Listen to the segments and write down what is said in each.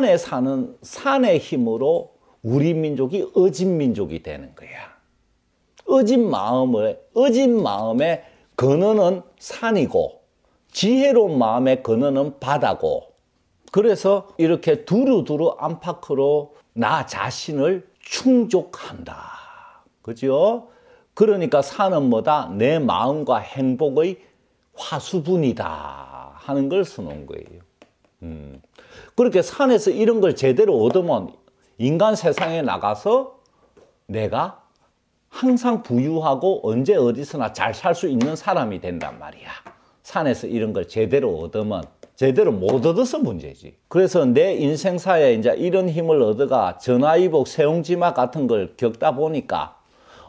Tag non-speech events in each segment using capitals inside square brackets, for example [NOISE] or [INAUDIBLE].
산에 사는 산의 힘으로 우리 민족이 어진 민족이 되는 거야. 어진 마음을 어진 마음의 근원은 산이고 지혜로운 마음의 근원은 바다고 그래서 이렇게 두루두루 안팎으로 나 자신을 충족한다. 그죠? 그러니까 산은 뭐다? 내 마음과 행복의 화수분이다 하는 걸 써놓은 거예요. 음. 그렇게 산에서 이런 걸 제대로 얻으면 인간 세상에 나가서 내가 항상 부유하고 언제 어디서나 잘 살 수 있는 사람이 된단 말이야. 산에서 이런 걸 제대로 얻으면 제대로 못 얻어서 문제지. 그래서 내 인생사에 이제 이런 힘을 얻어가 전화위복 세용지마 같은 걸 겪다 보니까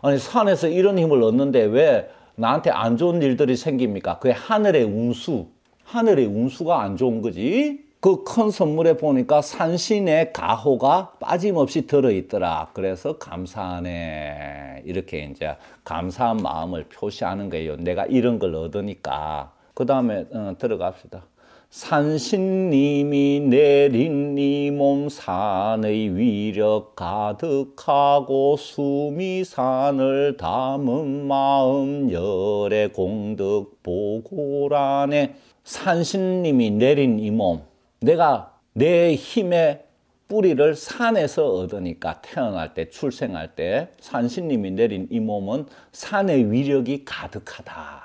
아니 산에서 이런 힘을 얻는데 왜 나한테 안 좋은 일들이 생깁니까? 그게 하늘의 운수, 하늘의 운수가 안 좋은 거지. 그큰 선물에 보니까 산신의 가호가 빠짐없이 들어있더라. 그래서 감사하네. 이렇게 이제 감사한 마음을 표시하는 거예요. 내가 이런 걸 얻으니까. 그 다음에 어, 들어갑시다. 산신님이 내린 이 몸 산의 위력 가득하고 숨이 산을 담은 마음 열의 공덕 보고라네 산신님이 내린 이몸 내가 내 힘의 뿌리를 산에서 얻으니까 태어날 때 출생할 때 산신님이 내린 이 몸은 산의 위력이 가득하다.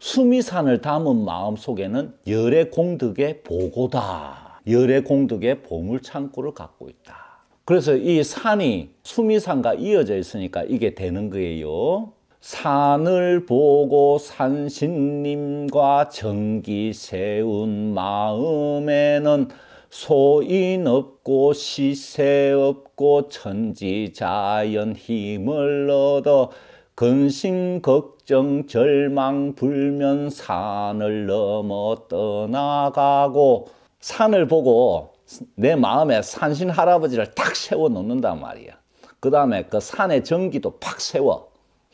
수미산을 담은 마음 속에는 열의 공덕의 보고다. 열의 공덕의 보물 창고를 갖고 있다. 그래서 이 산이 수미산과 이어져 있으니까 이게 되는 거예요. 산을 보고 산신님과 정기 세운 마음에는 소인 없고 시세 없고 천지자연 힘을 얻어 근심 걱정 절망 불면 산을 넘어 떠나가고 산을 보고 내 마음에 산신 할아버지를 탁 세워 놓는단 말이야. 그 다음에 그 산의 전기도 팍 세워.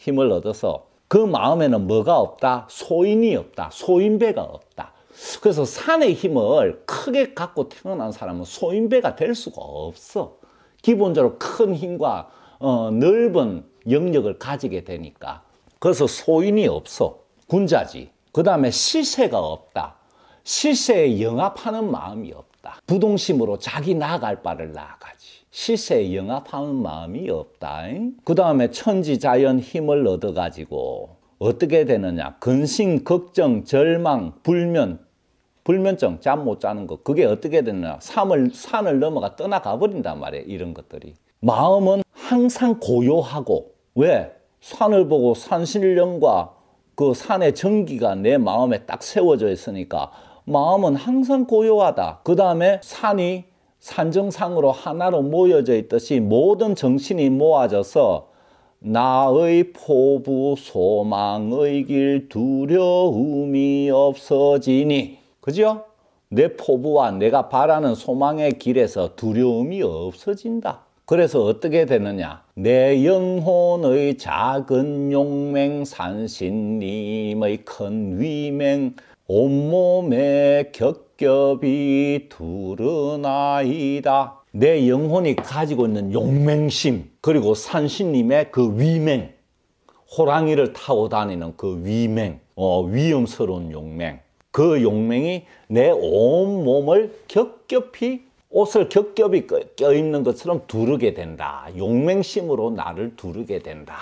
힘을 얻어서 그 마음에는 뭐가 없다? 소인이 없다. 소인배가 없다. 그래서 산의 힘을 크게 갖고 태어난 사람은 소인배가 될 수가 없어. 기본적으로 큰 힘과 어, 넓은 영역을 가지게 되니까. 그래서 소인이 없어. 군자지. 그 다음에 시세가 없다. 시세에 영합하는 마음이 없다. 부동심으로 자기 나아갈 바를 나아가지. 시세에 영합하는 마음이 없다. 그 다음에 천지자연 힘을 얻어가지고 어떻게 되느냐. 근심, 걱정, 절망, 불면, 불면증, 잠 못 자는 것. 그게 어떻게 되느냐. 산을, 산을 넘어가 떠나가 버린단 말이에요. 이런 것들이. 마음은 항상 고요하고. 왜? 산을 보고 산신령과 그 산의 정기가내 마음에 딱 세워져 있으니까 마음은 항상 고요하다. 그 다음에 산이 산정상으로 하나로 모여져 있듯이 모든 정신이 모아져서 나의 포부 소망의 길 두려움이 없어지니 그죠? 내 포부와 내가 바라는 소망의 길에서 두려움이 없어진다. 그래서 어떻게 되느냐? 내 영혼의 작은 용맹 산신님의 큰 위맹 온몸에 겹겹이 두르나이다. 내 영혼이 가지고 있는 용맹심 그리고 산신님의 그 위맹 호랑이를 타고 다니는 그 위맹 어, 위험스러운 용맹 그 용맹이 내 온몸을 겹겹이 옷을 겹겹이 껴입는 것처럼 두르게 된다. 용맹심으로 나를 두르게 된다.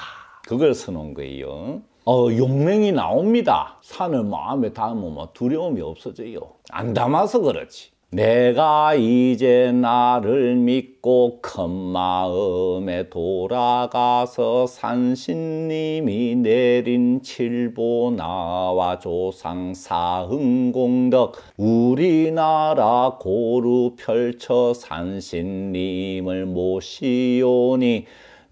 그걸 써놓은 거예요. 어, 용맹이 나옵니다. 산을 마음에 담으면 뭐 두려움이 없어져요. 안 담아서 그렇지. 내가 이제 나를 믿고 큰 마음에 돌아가서 산신님이 내린 칠보나와 조상 사흥공덕 우리나라 고루 펼쳐 산신님을 모시오니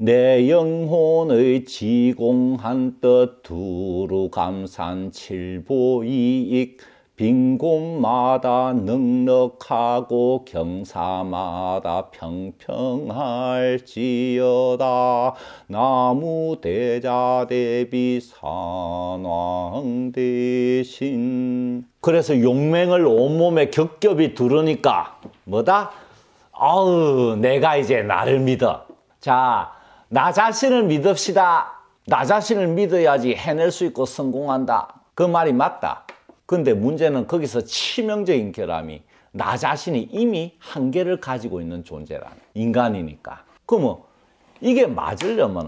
내 영혼의 지공한 뜻 두루 감산 칠보이익 빈곤마다 능력하고 경사마다 평평할지어다 나무대자 대비 산왕 대신 그래서 용맹을 온몸에 겹겹이 두르니까 뭐다? 아우 내가 이제 나를 믿어 자나 자신을 믿읍시다. 나 자신을 믿어야지 해낼 수 있고 성공한다. 그 말이 맞다. 근데 문제는 거기서 치명적인 결함이 나 자신이 이미 한계를 가지고 있는 존재라 인간이니까. 그러면 이게 맞으려면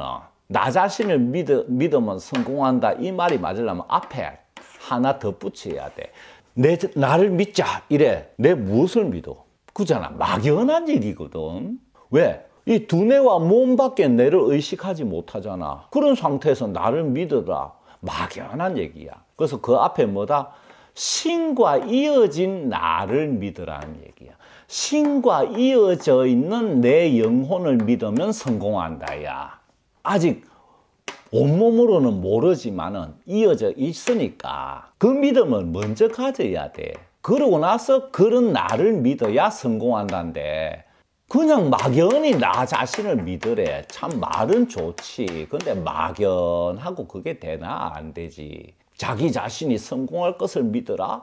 나 자신을 믿어, 믿으면 성공한다 이 말이 맞으려면 앞에 하나 더 붙여야 돼. 내 나를 믿자 이래 내 무엇을 믿어? 그잖아 막연한 일이거든. 왜? 이 두뇌와 몸밖에 내를 의식하지 못하잖아. 그런 상태에서 나를 믿어라. 막연한 얘기야. 그래서 그 앞에 뭐다? 신과 이어진 나를 믿으라는 얘기야. 신과 이어져 있는 내 영혼을 믿으면 성공한다, 야. 아직 온몸으로는 모르지만은 이어져 있으니까 그 믿음을 먼저 가져야 돼. 그러고 나서 그런 나를 믿어야 성공한다는데 그냥 막연히 나 자신을 믿으래. 참 말은 좋지. 근데 막연하고 그게 되나? 안 되지. 자기 자신이 성공할 것을 믿어라나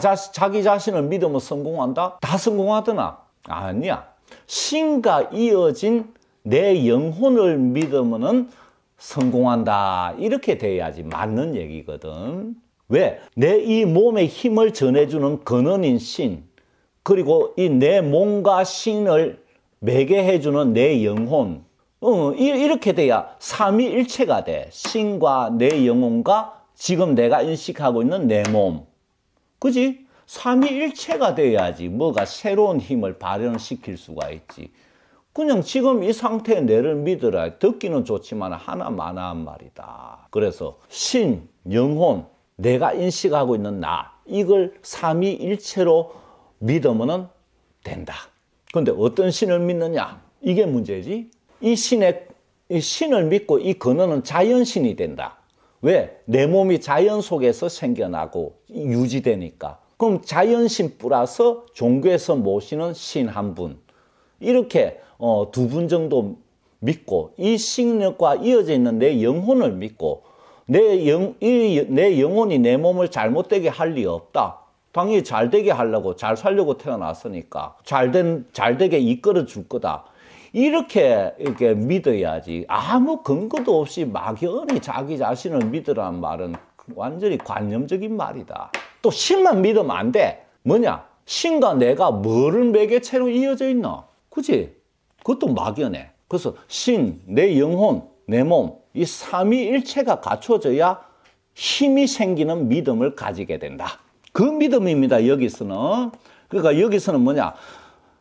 자, 자기 자신을 믿으면 성공한다? 다 성공하더나? 아니야. 신과 이어진 내 영혼을 믿으면 성공한다. 이렇게 돼야지 맞는 얘기거든. 왜? 내 이 몸에 힘을 전해주는 근원인 신, 그리고 이 내 몸과 신을 매개해 주는 내 영혼 어, 이렇게 돼야 삼위일체가 돼. 신과 내 영혼과 지금 내가 인식하고 있는 내 몸. 그지? 삼위일체가 돼야지 뭐가 새로운 힘을 발현시킬 수가 있지. 그냥 지금 이 상태의 내를 믿으라. 듣기는 좋지만 하나 많아한 말이다. 그래서 신, 영혼, 내가 인식하고 있는 나 이걸 삼위일체로 믿으면 된다. 근데 어떤 신을 믿느냐? 이게 문제지. 이 신의 이 신을 믿고 이 근원은 자연신이 된다. 왜? 내 몸이 자연 속에서 생겨나고 유지되니까. 그럼 자연신 플러스 종교에서 모시는 신 한 분. 이렇게 어, 두분 정도 믿고 이 신력과 이어져 있는 내 영혼을 믿고 내, 영, 이, 내 영혼이 내 몸을 잘못되게 할 리 없다. 당연히 잘 되게 하려고 잘 살려고 태어났으니까 잘된 잘 되게 이끌어 줄 거다. 이렇게 이렇게 믿어야지 아무 근거도 없이 막연히 자기 자신을 믿으란 말은 완전히 관념적인 말이다. 또 신만 믿으면 안 돼. 뭐냐? 신과 내가 뭐를 매개체로 이어져 있나? 그지? 그것도 막연해. 그래서 신, 내 영혼, 내 몸, 이 삼위일체가 갖춰져야 힘이 생기는 믿음을 가지게 된다. 그 믿음입니다. 여기서는. 그러니까 여기서는 뭐냐.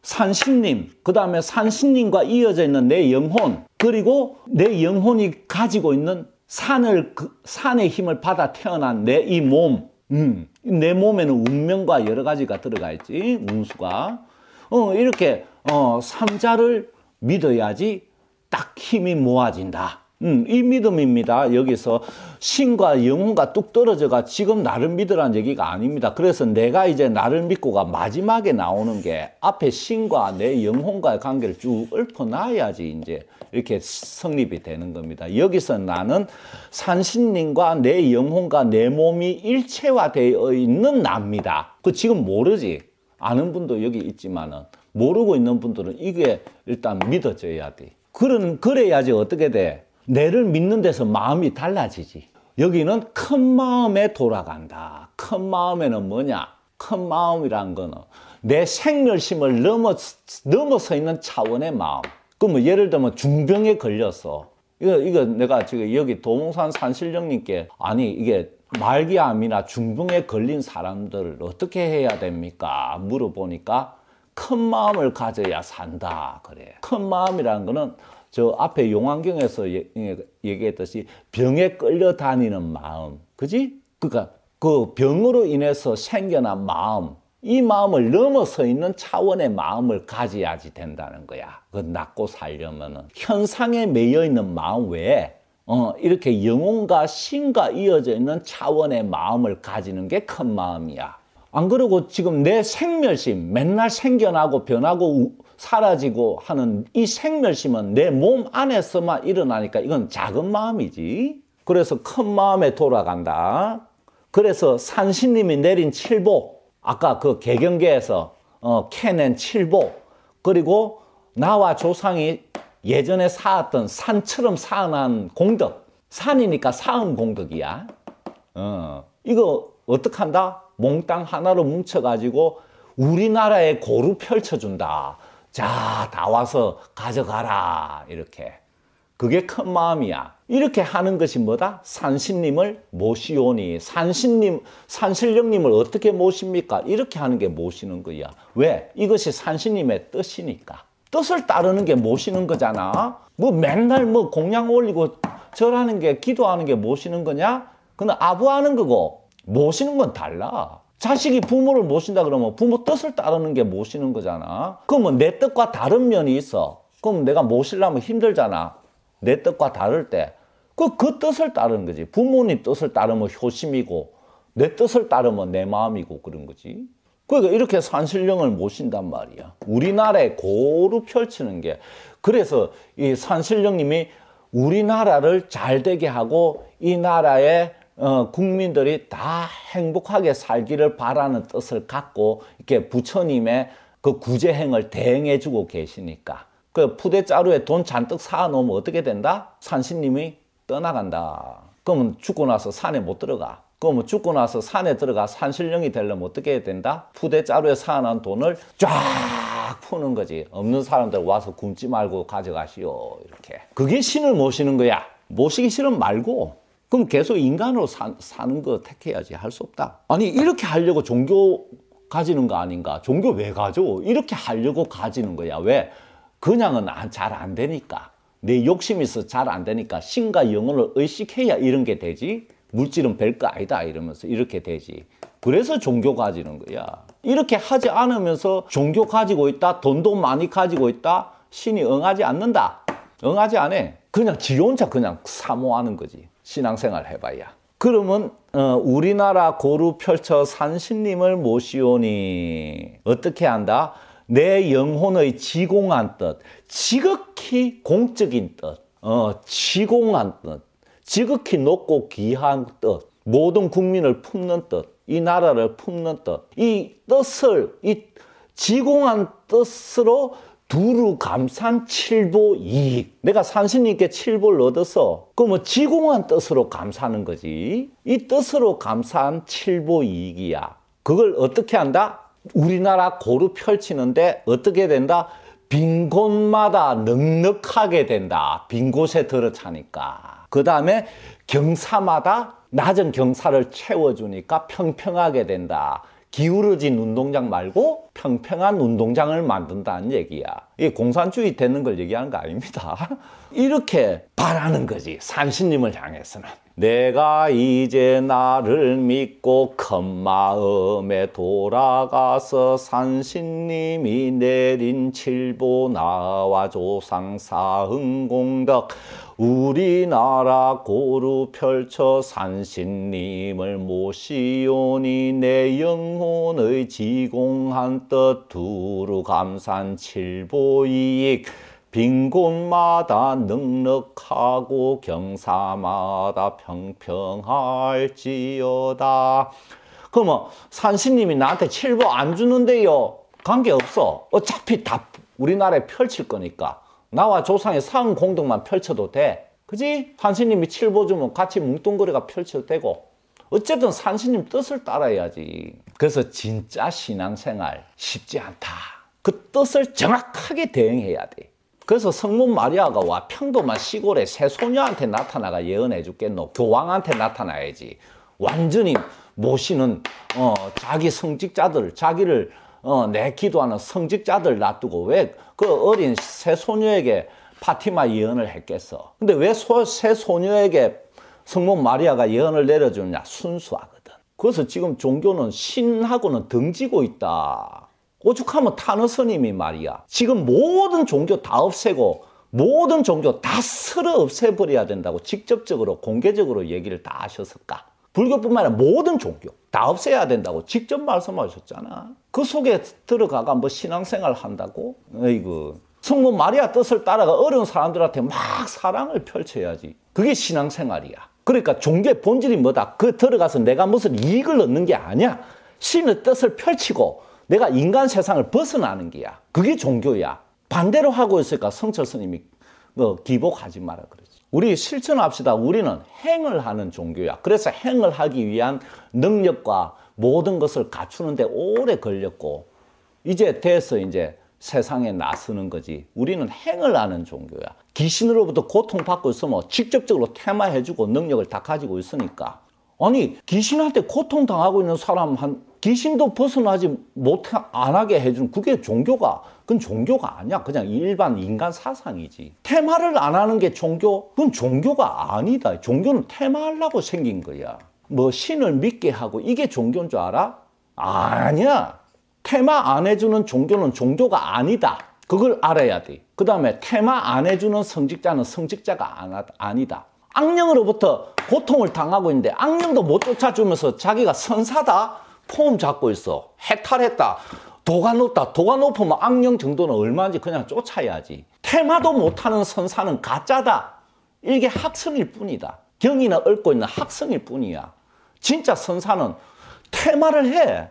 산신님, 그 다음에 산신님과 이어져 있는 내 영혼, 그리고 내 영혼이 가지고 있는 산을, 그 산의 힘을 받아 태어난 내 이 몸, 음, 내 몸에는 운명과 여러 가지가 들어가 있지, 운수가. 어, 이렇게, 어, 삼자를 믿어야지 딱 힘이 모아진다. 음, 이 믿음입니다. 여기서 신과 영혼과 뚝 떨어져가 지금 나를 믿으라는 얘기가 아닙니다. 그래서 내가 이제 나를 믿고가 마지막에 나오는 게 앞에 신과 내 영혼과의 관계를 쭉 읊어놔야지 이제 이렇게 성립이 되는 겁니다. 여기서 나는 산신님과 내 영혼과 내 몸이 일체화되어 있는 납니다그 지금 모르지. 아는 분도 여기 있지만은 모르고 있는 분들은 이게 일단 믿어져야 돼. 그런 그래야지 어떻게 돼? 뇌를 믿는 데서 마음이 달라지지. 여기는 큰 마음에 돌아간다. 큰 마음에는 뭐냐? 큰 마음이란 거는 내 생멸심을 넘어, 넘어서 있는 차원의 마음. 그러면 예를 들면 중병에 걸려서 이거, 이거 내가 지금 여기 도봉산 산신령님께 아니 이게 말기암이나 중병에 걸린 사람들을 어떻게 해야 됩니까? 물어보니까 큰 마음을 가져야 산다. 그래. 큰마음이라 거는 저 앞에 용환경에서 예, 얘기했듯이 병에 끌려다니는 마음. 그지? 그러니까 그 병으로 인해서 생겨난 마음. 이 마음을 넘어서 있는 차원의 마음을 가져야지 된다는 거야. 그 낫고 살려면은 현상에 매여 있는 마음 외에 어, 이렇게 영혼과 신과 이어져 있는 차원의 마음을 가지는 게 큰 마음이야. 안 그러고 지금 내 생멸심 맨날 생겨나고 변하고 사라지고 하는 이 생멸심은 내 몸 안에서만 일어나니까 이건 작은 마음이지. 그래서 큰 마음에 돌아간다. 그래서 산신님이 내린 칠복, 아까 그 개경계에서 어, 캐낸 칠복, 그리고 나와 조상이 예전에 쌓았던 산처럼 쌓아난 공덕, 산이니까 쌓은 공덕이야. 어, 이거 어떡한다? 몽땅 하나로 뭉쳐가지고 우리나라에 고루 펼쳐준다. 자, 다 와서 가져가라. 이렇게. 그게 큰 마음이야. 이렇게 하는 것이 뭐다? 산신님을 모시오니. 산신님, 산신령님을 어떻게 모십니까? 이렇게 하는 게 모시는 거야. 왜? 이것이 산신님의 뜻이니까. 뜻을 따르는 게 모시는 거잖아. 뭐 맨날 뭐 공양 올리고 절하는 게, 기도하는 게 모시는 거냐? 그건 아부하는 거고, 모시는 건 달라. 자식이 부모를 모신다 그러면 부모 뜻을 따르는 게 모시는 거잖아. 그러면 뭐 내 뜻과 다른 면이 있어. 그럼 내가 모시려면 힘들잖아. 내 뜻과 다를 때. 그, 그 뜻을 따르는 거지. 부모님 뜻을 따르면 효심이고, 내 뜻을 따르면 내 마음이고 그런 거지. 그러니까 이렇게 산신령을 모신단 말이야. 우리나라에 고루 펼치는 게. 그래서 이 산신령님이 우리나라를 잘 되게 하고 이 나라의 어, 국민들이 다 행복하게 살기를 바라는 뜻을 갖고 이렇게 부처님의 그 구제행을 대행해주고 계시니까 그 푸대자루에 돈 잔뜩 쌓아놓으면 어떻게 된다? 산신님이 떠나간다. 그러면 죽고 나서 산에 못 들어가. 그러면 죽고 나서 산에 들어가 산신령이 되려면 어떻게 해야 된다? 푸대자루에 쌓아놓은 돈을 쫙 푸는 거지. 없는 사람들 와서 굶지 말고 가져가시오. 이렇게. 그게 신을 모시는 거야. 모시기 싫으면 말고 그럼 계속 인간으로 사, 사는 거 택해야지 할 수 없다. 아니 이렇게 하려고 종교 가지는 거 아닌가? 종교 왜가죠 이렇게 하려고 가지는 거야. 왜? 그냥은 아, 잘안 되니까. 내 욕심이 있어 잘 안 되니까 신과 영혼을 의식해야 이런 게 되지. 물질은 별 거 아니다 이러면서 이렇게 되지. 그래서 종교 가지는 거야. 이렇게 하지 않으면서 종교 가지고 있다. 돈도 많이 가지고 있다. 신이 응하지 않는다. 응하지 않아. 그냥 지 혼자 그냥 사모하는 거지. 신앙생활 해봐야. 그러면 어, 우리나라 고루 펼쳐 산신님을 모시오니 어떻게 한다? 내 영혼의 지공한 뜻, 지극히 공적인 뜻, 어, 지공한 뜻, 지극히 높고 귀한 뜻, 모든 국민을 품는 뜻, 이 나라를 품는 뜻, 이 뜻을, 이 지공한 뜻으로 두루 감산 칠보 이익. 내가 산신님께 칠보를 얻어서 그 뭐 지공한 뜻으로 감사하는 거지. 이 뜻으로 감사한 칠보 이익이야. 그걸 어떻게 한다? 우리나라 고루 펼치는데 어떻게 된다? 빈 곳마다 넉넉하게 된다. 빈 곳에 들어차니까. 그 다음에 경사마다 낮은 경사를 채워주니까 평평하게 된다. 기울어진 운동장 말고 평평한 운동장을 만든다는 얘기야. 이게 공산주의 되는 걸 얘기하는 거 아닙니다. [LAUGHS] 이렇게 바라는 거지 산신님을 향해서는 내가 이제 나를 믿고 큰 마음에 돌아가서 산신님이 내린 칠보 나와 조상 사흥공덕 우리나라 고루 펼쳐 산신님을 모시오니 내 영혼의 지공한 뜻 두루 감산 칠보이익 빈 곳마다 넉넉하고 경사마다 평평할지어다. 그러면 산신님이 나한테 칠보 안 주는데요. 관계없어. 어차피 다 우리나라에 펼칠 거니까. 나와 조상의 상 공동만 펼쳐도 돼. 그지? 산신님이 칠보 주면 같이 뭉뚱거리가 펼쳐되고 도 어쨌든 산신님 뜻을 따라야지. 그래서 진짜 신앙생활 쉽지 않다. 그 뜻을 정확하게 대응해야 돼. 그래서 성모 마리아가 와 평범한 시골의 새 소녀한테 나타나가 예언해 주겠노. 교황한테 나타나야지. 완전히 모시는 어, 자기 성직자들, 자기를 어, 내 기도하는 성직자들 놔두고 왜 그 어린 새 소녀에게 파티마 예언을 했겠어. 근데 왜 새 소녀에게 성모 마리아가 예언을 내려주느냐? 순수하거든. 그래서 지금 종교는 신하고는 등지고 있다. 오죽하면 타너 스님이 말이야. 지금 모든 종교 다 없애고 모든 종교 다 쓸어 없애버려야 된다고 직접적으로 공개적으로 얘기를 다 하셨을까? 불교뿐만 아니라 모든 종교 다 없애야 된다고 직접 말씀하셨잖아. 그 속에 들어가가 뭐 신앙생활 한다고? 에이구. 성모 마리아 뜻을 따라가 어려운 사람들한테 막 사랑을 펼쳐야지. 그게 신앙생활이야. 그러니까 종교의 본질이 뭐다? 그 들어가서 내가 무슨 이익을 얻는 게 아니야. 신의 뜻을 펼치고 내가 인간 세상을 벗어나는 게야. 그게 종교야. 반대로 하고 있으니까 성철 스님이 어, 뭐, 기복하지 마라 그러지. 우리 실천합시다. 우리는 행을 하는 종교야. 그래서 행을 하기 위한 능력과 모든 것을 갖추는데 오래 걸렸고 이제 돼서 이제 세상에 나서는 거지. 우리는 행을 하는 종교야. 귀신으로부터 고통받고 있으면 직접적으로 테마해주고 능력을 다 가지고 있으니까. 아니 귀신한테 고통당하고 있는 사람 한 귀신도 벗어나지 못 안하게 해주는 그게 종교가 그건 종교가 아니야 그냥 일반 인간 사상이지 테마를 안 하는 게 종교 그건 종교가 아니다 종교는 테마하려고 생긴 거야 뭐 신을 믿게 하고 이게 종교인 줄 알아 아니야 테마 안 해주는 종교는 종교가 아니다 그걸 알아야 돼그 다음에 테마 안 해주는 성직자는 성직자가 안, 아니다 악령으로부터 고통을 당하고 있는데 악령도 못 쫓아주면서 자기가 선사다 폼 잡고 있어. 해탈했다. 도가 높다. 도가 높으면 악령 정도는 얼마인지 그냥 쫓아야지. 테마도 못하는 선사는 가짜다. 이게 학성일 뿐이다. 경이나 얽고 있는 학성일 뿐이야. 진짜 선사는 테마를 해.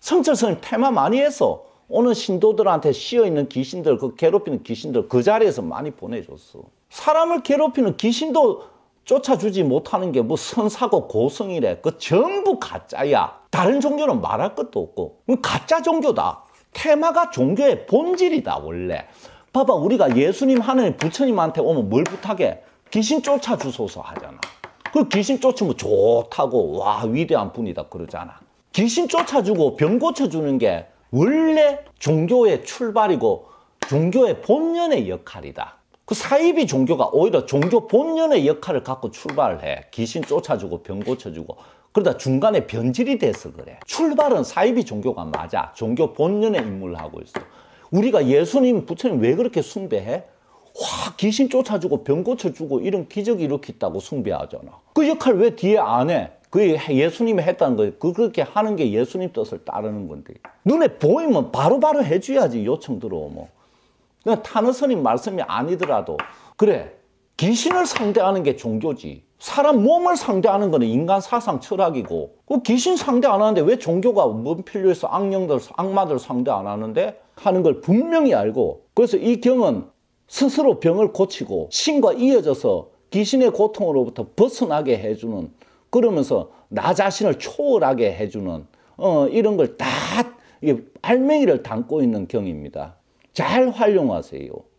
성철선이 테마 많이 해서 오는 신도들한테 씌어있는 귀신들, 그 괴롭히는 귀신들 그 자리에서 많이 보내줬어. 사람을 괴롭히는 귀신도 쫓아주지 못하는 게 뭐 선사고 고성이래. 그 전부 가짜야. 다른 종교는 말할 것도 없고. 음, 가짜 종교다. 테마가 종교의 본질이다, 원래. 봐봐, 우리가 예수님, 하느님, 부처님한테 오면 뭘 부탁해? 귀신 쫓아주소서 하잖아. 그 귀신 쫓으면 좋다고, 와, 위대한 분이다, 그러잖아. 귀신 쫓아주고 병 고쳐주는 게 원래 종교의 출발이고 종교의 본연의 역할이다. 그 사이비 종교가 오히려 종교 본연의 역할을 갖고 출발을 해. 귀신 쫓아주고 병 고쳐주고. 그러다 중간에 변질이 돼서 그래. 출발은 사이비 종교가 맞아. 종교 본연의 임무를 하고 있어. 우리가 예수님, 부처님 왜 그렇게 숭배해? 와, 귀신 쫓아주고 병 고쳐주고 이런 기적이 이렇게 있다고 숭배하잖아. 그 역할 왜 뒤에 안 해? 그 예수님이 했다는 거예요. 그 그렇게 하는 게 예수님 뜻을 따르는 건데. 눈에 보이면 바로바로 바로 해줘야지, 요청 들어오면. 타노선님 말씀이 아니더라도 그래 귀신을 상대하는 게 종교지 사람 몸을 상대하는 거는 인간 사상 철학이고 그 귀신 상대 안 하는데 왜 종교가 뭔 필요해서 악령들 악마들 상대 안 하는데 하는 걸 분명히 알고 그래서 이 경은 스스로 병을 고치고 신과 이어져서 귀신의 고통으로부터 벗어나게 해주는 그러면서 나 자신을 초월하게 해주는 어, 이런 걸 다 알맹이를 담고 있는 경입니다. 잘 활용하세요.